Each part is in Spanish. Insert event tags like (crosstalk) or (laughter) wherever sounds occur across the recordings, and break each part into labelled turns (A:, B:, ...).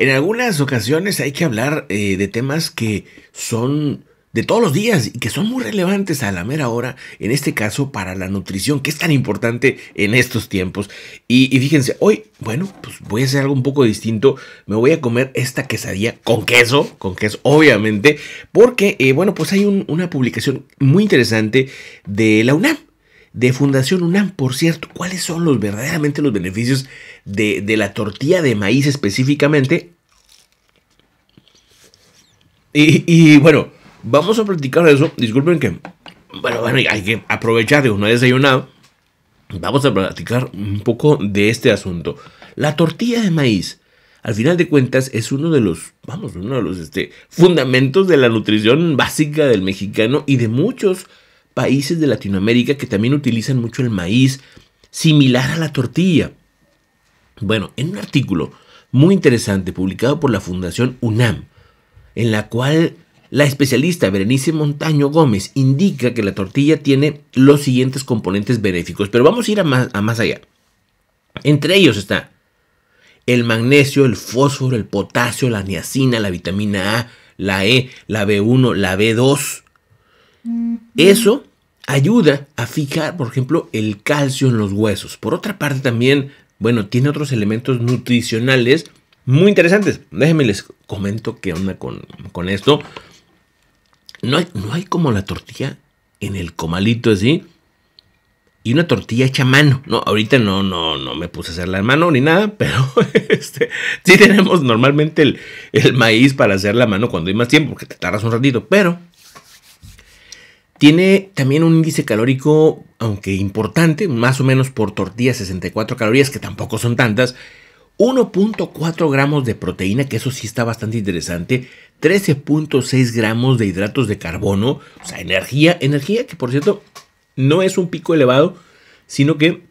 A: En algunas ocasiones hay que hablar eh, de temas que son de todos los días y que son muy relevantes a la mera hora, en este caso para la nutrición, que es tan importante en estos tiempos. Y, fíjense, hoy, bueno, pues voy a hacer algo un poco distinto. Me voy a comer esta quesadilla con queso, con queso, obviamente, porque, eh, bueno, pues hay una publicación muy interesante de la UNAM de Fundación UNAM. Por cierto, ¿cuáles son los verdaderamente los beneficios de, la tortilla de maíz específicamente? Y, bueno, vamos a platicar eso. Disculpen que, bueno, hay que aprovechar, de no desayunado. Vamos a platicar un poco de este asunto. La tortilla de maíz, al final de cuentas, es uno de los, vamos, uno de los este, fundamentos de la nutrición básica del mexicano y de muchos países de Latinoamérica que también utilizan mucho el maíz, similar a la tortilla. Bueno, en un artículo muy interesante publicado por la Fundación UNAM, en la cual la especialista Berenice Montaño Gómez indica que la tortilla tiene los siguientes componentes benéficos, pero vamos a ir a más, allá. Entre ellos está el magnesio, el fósforo, el potasio, la niacina, la vitamina A, la E, la B1, la B2, Mm. Eso ayuda a fijar, por ejemplo, el calcio en los huesos. Por otra parte, también, bueno, tiene otros elementos nutricionales muy interesantes. Déjenme les comento qué onda con, esto. No hay, no hay, como la tortilla en el comalito así. Y una tortilla hecha a mano. No, ahorita no, no, no me puse a hacerla a mano ni nada, (laughs) pero este, sí tenemos normalmente el, el maíz para hacerla a mano cuando hay más tiempo, porque te tardas un ratito. Pero tiene también un índice calórico, aunque importante, más o menos por tortilla 64 calorías, que tampoco son tantas. 1.4 gramos de proteína, que eso sí está bastante interesante. 13.6 gramos de hidratos de carbono. O sea, energía. Energía que, por cierto, no es un pico elevado, sino que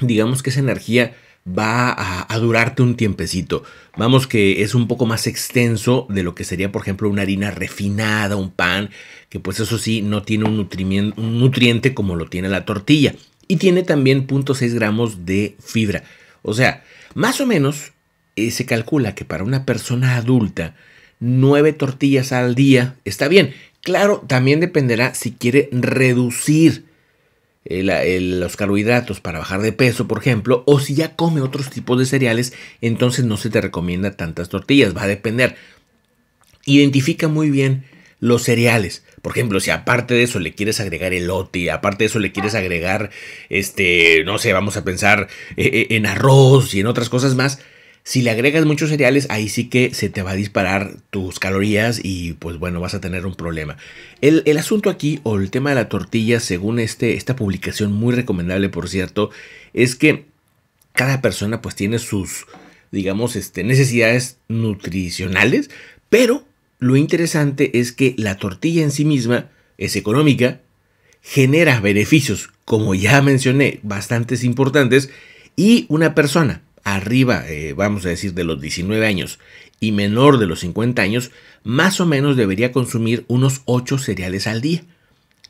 A: digamos que es energía va a, durarte un tiempecito. Vamos que es un poco más extenso de lo que sería, por ejemplo, una harina refinada, un pan, que pues eso sí, no tiene un, nutriente como lo tiene la tortilla. Y tiene también 0.6 gramos de fibra. O sea, más o menos eh, se calcula que para una persona adulta, 9 tortillas al día está bien. Claro, también dependerá si quiere reducir el, los carbohidratos para bajar de peso, por ejemplo, o si ya come otros tipos de cereales, entonces no se te recomienda tantas tortillas, va a depender. Identifica muy bien los cereales. Por ejemplo, si aparte de eso le quieres agregar elote, aparte de eso le quieres agregar, este, no sé, vamos a pensar eh, eh, en arroz y en otras cosas más, si le agregas muchos cereales, ahí sí que se te va a disparar tus calorías y pues bueno, vas a tener un problema. El, asunto aquí o el tema de la tortilla, según este, esta publicación muy recomendable por cierto, es que cada persona pues tiene sus, digamos, este, necesidades nutricionales, pero lo interesante es que la tortilla en sí misma es económica, genera beneficios, como ya mencioné, bastantes importantes, y una persona arriba, eh, vamos a decir, de los 19 años y menor de los 50 años, más o menos debería consumir unos 8 cereales al día.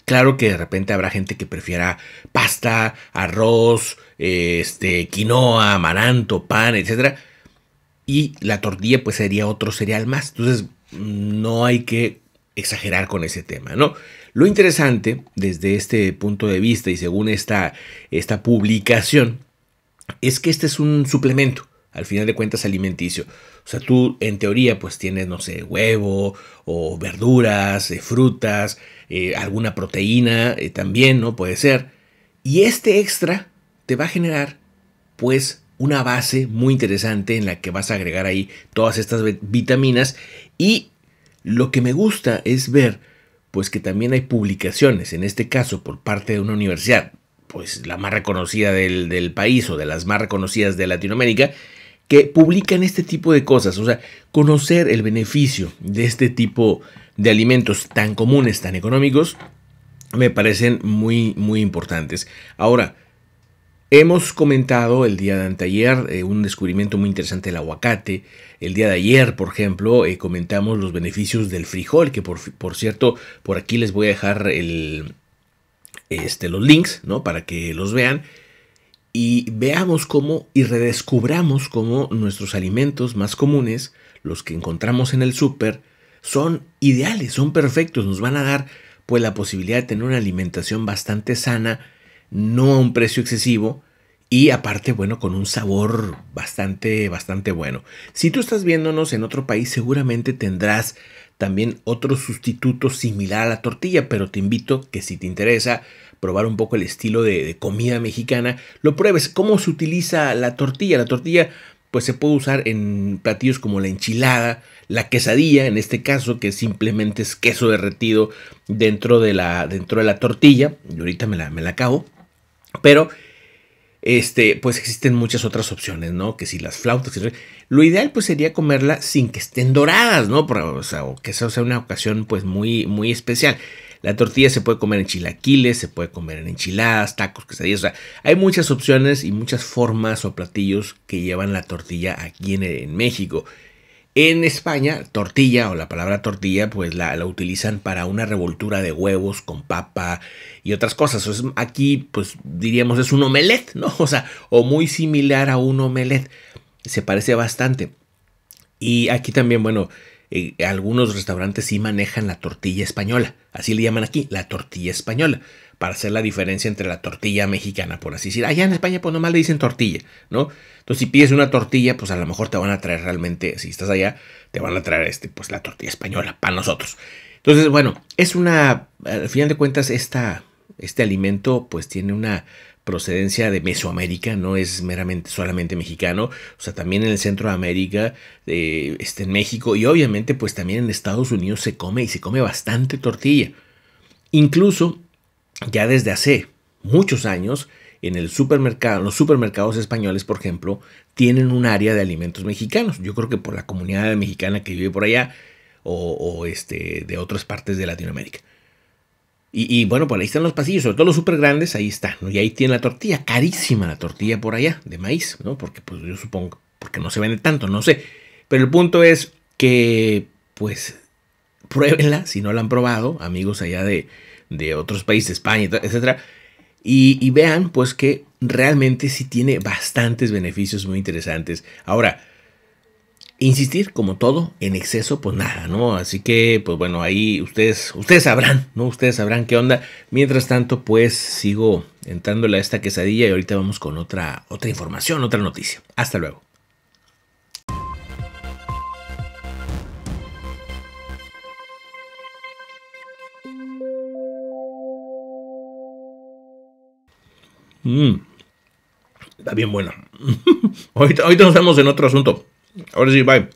A: Claro que de repente habrá gente que prefiera pasta, arroz, eh, este, quinoa, amaranto, pan, etc. Y la tortilla pues sería otro cereal más. Entonces no hay que exagerar con ese tema, ¿no? Lo interesante desde este punto de vista y según esta, esta publicación es que este es un suplemento, al final de cuentas alimenticio. O sea, tú en teoría pues tienes, no sé, huevo o verduras, eh, frutas, eh, alguna proteína eh, también, ¿no? Puede ser. Y este extra te va a generar pues una base muy interesante en la que vas a agregar ahí todas estas vitaminas y lo que me gusta es ver pues que también hay publicaciones, en este caso por parte de una universidad, pues la más reconocida del, país o de las más reconocidas de Latinoamérica, que publican este tipo de cosas. O sea, conocer el beneficio de este tipo de alimentos tan comunes, tan económicos, me parecen muy, muy importantes. Ahora, hemos comentado el día de anteayer eh, un descubrimiento muy interesante del aguacate. El día de ayer, por ejemplo, eh, comentamos los beneficios del frijol, que por cierto, por aquí les voy a dejar el, este, los links, ¿no? Para que los vean y veamos cómo y redescubramos cómo nuestros alimentos más comunes, los que encontramos en el súper, son ideales, son perfectos, nos van a dar pues la posibilidad de tener una alimentación bastante sana, no a un precio excesivo y aparte bueno con un sabor bastante bastante bueno. Si tú estás viéndonos en otro país seguramente tendrás también otro sustituto similar a la tortilla, pero te invito que si te interesa probar un poco el estilo de, comida mexicana, lo pruebes. ¿Cómo se utiliza la tortilla? La tortilla pues se puede usar en platillos como la enchilada, la quesadilla, en este caso, que simplemente es queso derretido dentro de la, dentro de la tortilla. Y ahorita me la, me la acabo. Pero este, pues existen muchas otras opciones, ¿no? Que si las flautas, lo ideal pues sería comerla sin que estén doradas, ¿no? o, sea, que sea una ocasión pues muy, muy especial. La tortilla se puede comer en chilaquiles, se puede comer en enchiladas, tacos, quesadillas. O sea, hay muchas opciones y muchas formas o platillos que llevan la tortilla aquí en, en México. En España, tortilla o la palabra tortilla, pues la, utilizan para una revoltura de huevos con papa y otras cosas. aquí, pues diríamos, es un omelet, ¿no? (laughs) O sea, o muy similar a un omelet. Se parece bastante. Y aquí también, bueno, eh, algunos restaurantes sí manejan la tortilla española, así le llaman aquí, la tortilla española, para hacer la diferencia entre la tortilla mexicana, por así decir. Allá en España, pues nomás le dicen tortilla, ¿no? Entonces, si pides una tortilla, pues a lo mejor te van a traer realmente, si estás allá, te van a traer este, pues la tortilla española para nosotros. Entonces, bueno, es una, al final de cuentas, este alimento pues tiene una procedencia de Mesoamérica, no es meramente solamente mexicano, o sea, también en el Centroamérica, eh, este, en México y obviamente pues también en Estados Unidos se come y se come bastante tortilla. Incluso ya desde hace muchos años, en el supermercado, los supermercados españoles, por ejemplo, tienen un área de alimentos mexicanos. Yo creo que por la comunidad mexicana que vive por allá o, o este, de otras partes de Latinoamérica. Y, bueno, pues ahí están los pasillos, sobre todo los súper grandes, ahí están, Y ahí tiene la tortilla, carísima la tortilla por allá, de maíz, ¿no? Porque pues yo supongo, porque no se vende tanto, no sé. Pero el punto es que, pues,
B: (laughs) pruébenla,
A: si no la han probado, amigos allá de, otros países, España, etcétera. y vean, pues, que realmente sí tiene bastantes beneficios muy interesantes. Ahora, Insistir, como todo, en exceso, pues nada, ¿no? Así que, pues bueno, ahí ustedes, ustedes sabrán, ¿no? Ustedes sabrán qué onda. Mientras tanto, pues sigo entrándole a esta quesadilla y ahorita vamos con otra, otra información, otra noticia. Hasta luego. Mm. Está bien bueno. (laughs) ahorita, ahorita nos vemos en otro asunto. What does he buy?